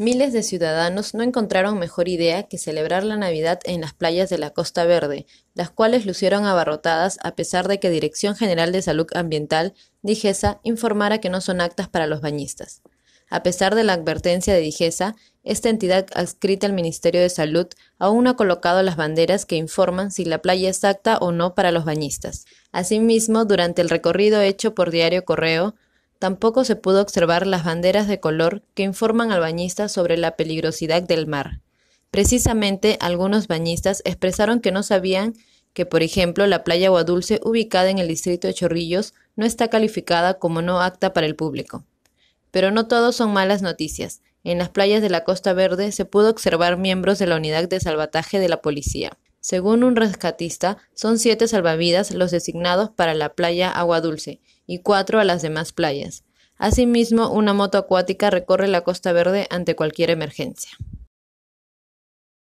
Miles de ciudadanos no encontraron mejor idea que celebrar la Navidad en las playas de la Costa Verde, las cuales lucieron abarrotadas a pesar de que Dirección General de Salud Ambiental, Digesa, informara que no son actas para los bañistas. A pesar de la advertencia de Digesa, esta entidad adscrita al Ministerio de Salud aún ha colocado las banderas que informan si la playa es acta o no para los bañistas. Asimismo, durante el recorrido hecho por Diario Correo, Tampoco se pudo observar las banderas de color que informan al bañista sobre la peligrosidad del mar. Precisamente, algunos bañistas expresaron que no sabían que, por ejemplo, la playa Guadulce, ubicada en el distrito de Chorrillos, no está calificada como no acta para el público. Pero no todo son malas noticias. En las playas de la Costa Verde se pudo observar miembros de la unidad de salvataje de la policía. Según un rescatista, son siete salvavidas los designados para la playa Agua Dulce y cuatro a las demás playas. Asimismo, una moto acuática recorre la Costa Verde ante cualquier emergencia.